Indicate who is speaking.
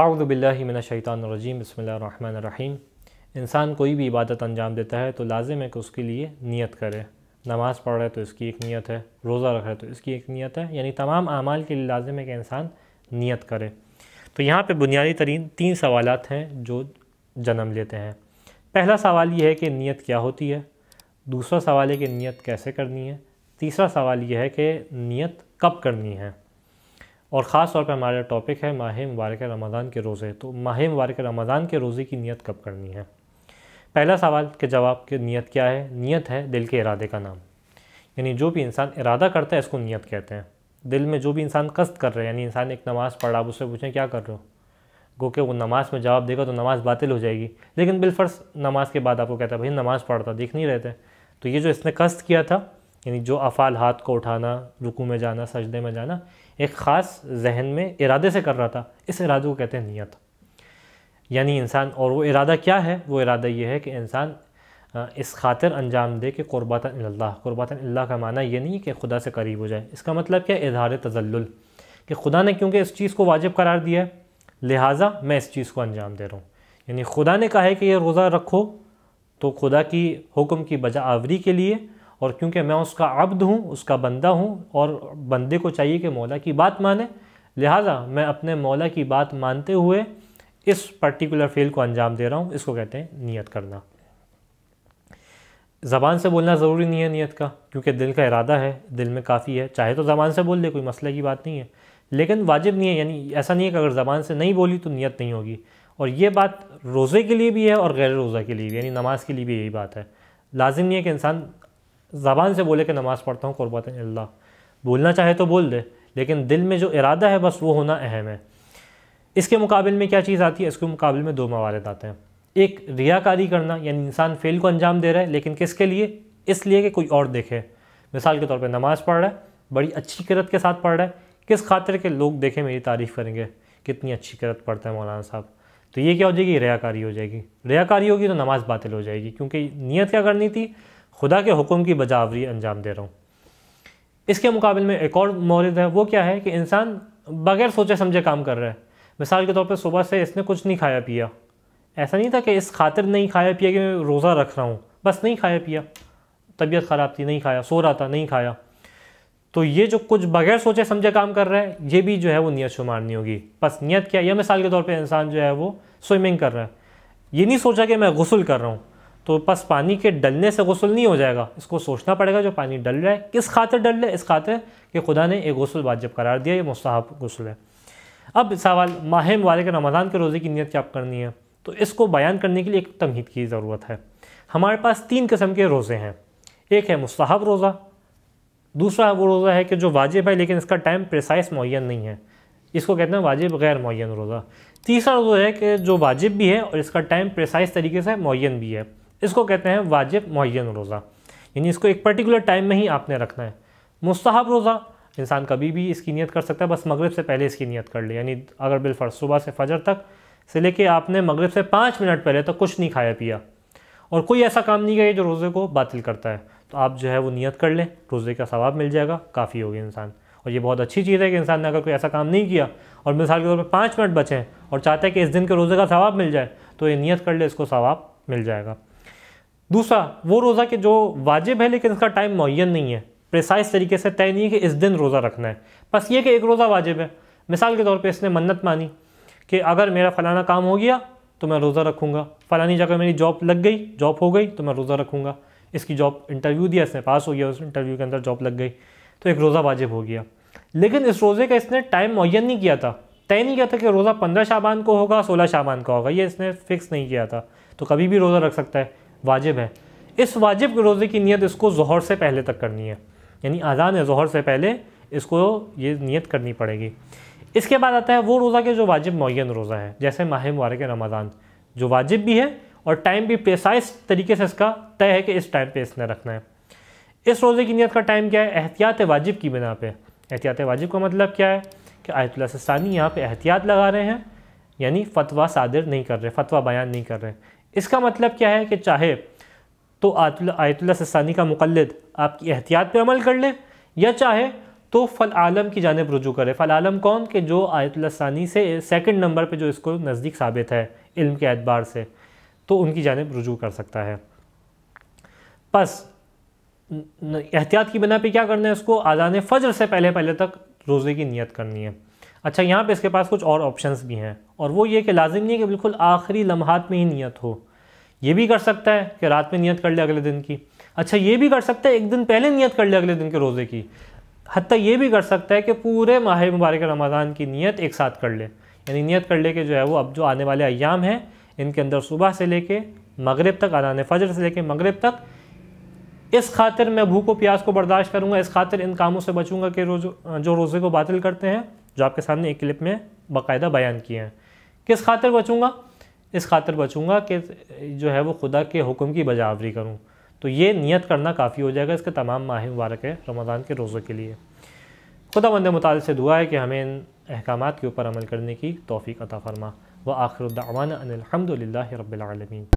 Speaker 1: आउदबिल्लिमिनशैतानरजीम बसमीम इंसान कोई भी इबादत अंजाम देता है तो लाजिम है कि उसके लिए नियत करे नमाज़ पढ़ रहा है तो इसकी एक नियत है रोज़ा रख रहा है तो इसकी एक नियत है यानी तमाम अमाल के लिए लाजिम है कि इंसान नियत करे तो यहाँ पर बुनियादी तरीन तीन सवाल हैं जो जन्म लेते हैं पहला सवाल ये है कि नीयत क्या होती है दूसरा सवाल है कि नीयत कैसे करनी है तीसरा सवाल यह है कि नीयत कब करनी है और ख़ास तौर पर हमारा टॉपिक है माह मुबारक रमज़ान के रोज़े तो माह मुबारक रमज़ान के रोज़े की नियत कब करनी है पहला सवाल के जवाब की नियत क्या है नियत है दिल के इरादे का नाम यानी जो भी इंसान इरादा करता है इसको नियत कहते हैं दिल में जो भी इंसान कस्त कर रहे हैं यानी इंसान एक नमाज़ पढ़ रहा आप उससे पूछें क्या कर रहे हो गो के वो नमाज़ में जवाब देगा तो नमाज़ बातिल हो जाएगी लेकिन बिलफर्स नमाज़ के बाद आपको कहता है भाई नमाज़ पढ़ता देख नहीं रहते तो ये जो इसने कस्त किया था यानी जो अफ़ाल हाथ को उठाना रुकू में जाना सजदे में जाना एक ख़ास जहन में इरादे से कर रहा था इस इरादे को कहते हैं नीयत यानी इंसान और वो इरादा क्या है वो इरादा ये है कि इंसान इस खातिर अंजाम दे कि क़ुरबाता अल्लाह का माना ये नहीं कि खुदा से करीब हो जाए इसका मतलब क्या इजहार तज़ल कि खुदा ने क्योंकि इस चीज़ को वाजिब करार दिया है लिहाजा मैं इस चीज़ को अंजाम दे रहा हूँ यानी खुदा ने कहा है कि ये रोज़ा रखो तो खुदा की हुक्म की बजा आवरी के लिए और क्योंकि मैं उसका अब्द हूँ उसका बंदा हूँ और बंदे को चाहिए कि मौला की बात माने लिहाजा मैं अपने मौला की बात मानते हुए इस पर्टिकुलर फेल को अंजाम दे रहा हूँ इसको कहते हैं नियत करना ज़बान से बोलना ज़रूरी नहीं है नियत का क्योंकि दिल का इरादा है दिल में काफ़ी है चाहे तो ज़बान से बोल दे कोई मसले की बात नहीं है लेकिन वाजिब नहीं है यानी ऐसा नहीं है कि अगर ज़बान से नहीं बोली तो नियत नहीं होगी और ये बात रोज़े के लिए भी है और गैर रोज़ा के लिए भी यानी नमाज के लिए भी यही बात है लाजिम नहीं है कि इंसान ज़बान से बोले कि नमाज़ पढ़ता हूँ क़ुरबत अल्लाह बोलना चाहे तो बोल दे लेकिन दिल में जो इरादा है बस वो होना अहम है इसके मुकाबले में क्या चीज़ आती है इसके मुकाबले में दो मवारद आते हैं एक रियाकारी करना यानी इंसान फेल को अंजाम दे रहा है लेकिन किसके लिए इसलिए कि कोई और देखे मिसाल के तौर पर नमाज़ पढ़ रहा है बड़ी अच्छी किरत के साथ पढ़ रहा है किस खातिर के लोग देखें मेरी तारीफ़ करेंगे कितनी अच्छी किरत पढ़ते हैं मौलाना साहब तो ये क्या हो जाएगी रियाकारी हो जाएगी रियाकारी होगी तो नमाज़ बातिल हो जाएगी क्योंकि नीयत क्या करनी थी खुदा के हुक्म की बजावरी अंजाम दे रहा हूँ इसके मुकाबले में एक और मौरद है वो क्या है कि इंसान बगैर सोचे समझे काम कर रहा है मिसाल के तौर पर सुबह से इसने कुछ नहीं खाया पिया ऐसा नहीं था कि इस खातिर नहीं खाया पिया कि मैं रोज़ा रख रहा हूँ बस नहीं खाया पिया तबीयत ख़राब थी नहीं खाया सो रहा था नहीं खाया तो ये जो कुछ बगैर सोचे समझे काम कर रहा है ये भी जो है वो नीयत शुमार नहीं होगी बस नीयत क्या या मिसाल के तौर पर इंसान जो है वो स्विमिंग कर रहा है ये नहीं सोचा कि मैं गसल कर रहा हूँ तो बस पानी के डलने से गसल नहीं हो जाएगा इसको सोचना पड़ेगा जो पानी डल रहा है किस खातर डल रहा है इस खातर कि खुदा ने एक गसल वाजिब करार दिया ये मुस्ताहब गसल है अब सवाल माह मुबारक रमज़ान के रोज़े की नीयत क्या करनी है तो इसको बयान करने के लिए एक तमहीद की ज़रूरत है हमारे पास तीन किस्म के रोज़े हैं एक है मुस्ताहब रोज़ा दूसरा वो रोज़ा है कि जो वाजिब है लेकिन इसका टाइम प्रिसाइस मुन नहीं है इसको कहते हैं वाजिब गैर मुन रोज़ा तीसरा रोज़ा है कि जो वाजिब भी है और इसका टाइम प्रिसाइस तरीके से मुन भी है इसको कहते हैं वाजिब मुन रोज़ा यानी इसको एक पर्टिकुलर टाइम में ही आपने रखना है मुस्ताहब रोज़ा इंसान कभी भी इसकी नियत कर सकता है बस मगरब से पहले इसकी नियत कर ले यानी अगर बिलफर सुबह से फजर तक से लेके आपने मगरब से पाँच मिनट पहले तक तो कुछ नहीं खाया पिया और कोई ऐसा काम नहीं किया जो रोज़े को बातिल करता है तो आप जो है वो नियत कर लें रोज़े का सवाब मिल जाएगा काफ़ी होगी इंसान और ये बहुत अच्छी चीज़ है कि इंसान ने अगर कोई ऐसा काम नहीं किया और मिसाल के तौर पर पाँच मिनट बचें और चाहता है कि इस दिन के रोज़े का सवाब मिल जाए तो ये नियत कर ले इसको सवाब मिल जाएगा दूसरा वो रोज़ा के जो वाजिब है लेकिन इसका टाइम मुन नहीं है प्रिसाइज तरीके से तय नहीं है कि इस दिन रोज़ा रखना है बस ये कि एक रोज़ा वाजिब है मिसाल के तौर पे इसने मन्नत मानी कि अगर मेरा फ़लाना काम हो गया तो मैं रोज़ा रखूँगा फ़लानी जगह मेरी जॉब लग गई जॉब हो गई तो मैं रोज़ा रखूँगा इसकी जॉब इंटरव्यू दिया इसने पास हो गया उस इंटरव्यू के अंदर जॉब लग गई तो एक रोज़ा वाजिब हो गया लेकिन इस रोज़े का इसने टाइम मुन नहीं किया था तय नहीं किया था कि रोज़ा पंद्रह शाबान को होगा सोलह शाबान का होगा ये इसने फ़िक्स नहीं किया था तो कभी भी रोज़ा रख सकता है वाजिब है इस वाजिब रोज़े की नीयत इसको जहर से पहले तक करनी है यानी आज़ान जहर से पहले इसको ये नीयत करनी पड़ेगी इसके बाद आता है वो रोज़ा के जो वाजिब मुन रोज़ा है जैसे माह मुबारक रमज़ान जो वाजिब भी है और टाइम भी प्रेसाइज तरीके से इसका तय है कि इस टाइम पे इसने रखना है इस रोज़े की नीयत का टाइम क्या है एहतियात वाजिब की बिना पे एहतियात वाजिब का मतलब क्या है कि आयतुल्ला यहाँ पे एहतियात लगा रहे हैं यानी फतवा सादिर नहीं कर रहे फतवा बयान नहीं कर रहे इसका मतलब क्या है कि चाहे तो आयतुल्ला सस्तानी का मुकलद आपकी एहतियात पर अमल कर ले या चाहे तो फल आलम की जानब रुजू करे फल आलम कौन के जो आयतुल्ला सानी से सेकंड नंबर पे जो इसको नज़दीक साबित है इल्म के एतबार से तो उनकी जानब रुजू कर सकता है बस एहतियात की बिना पे क्या करना है उसको आज़ान फ़जर से पहले पहले तक रोज़े की नियत करनी है अच्छा यहाँ पे इसके पास कुछ और ऑप्शंस भी हैं और वो ये कि लाजिम नहीं है कि बिल्कुल आखिरी लम्हात में ही नियत हो ये भी कर सकता है कि रात में नियत कर ले अगले दिन की अच्छा ये भी कर सकता है एक दिन पहले नियत कर ले अगले दिन के रोज़े की हती ये भी कर सकता है कि पूरे माह मुबारक रमज़ान की नियत एक साथ कर ले यानी नियत कर ले कि जो है वो अब जो आने वाले अयाम हैं इनके अंदर सुबह से कर मगरब तक आदान फजर से लेके मगरब तक इस खातिर मैं भूख प्यास को बर्दाश्त करूँगा इस खातिर इन कामों से बचूँगा कि रोज जो रोज़े को बातिल करते हैं जो आपके सामने एक क्लिप में बाकायदा बयान किए हैं किस खातर बचूँगा इस खातर बचूँगा कि जो है वो खुदा के हुक्म की बजावरी करूँ तो ये नियत करना काफ़ी हो जाएगा इसके तमाम माह मुबारक है रमज़ान के रोज़ों के लिए खुदा बंद मताल से दुआ है कि हमें इन अहकाम के ऊपर अमल करने की तोफ़ी अता फ़रमा व आखिर दावाना अनिलहमदिल्ला रबालमीन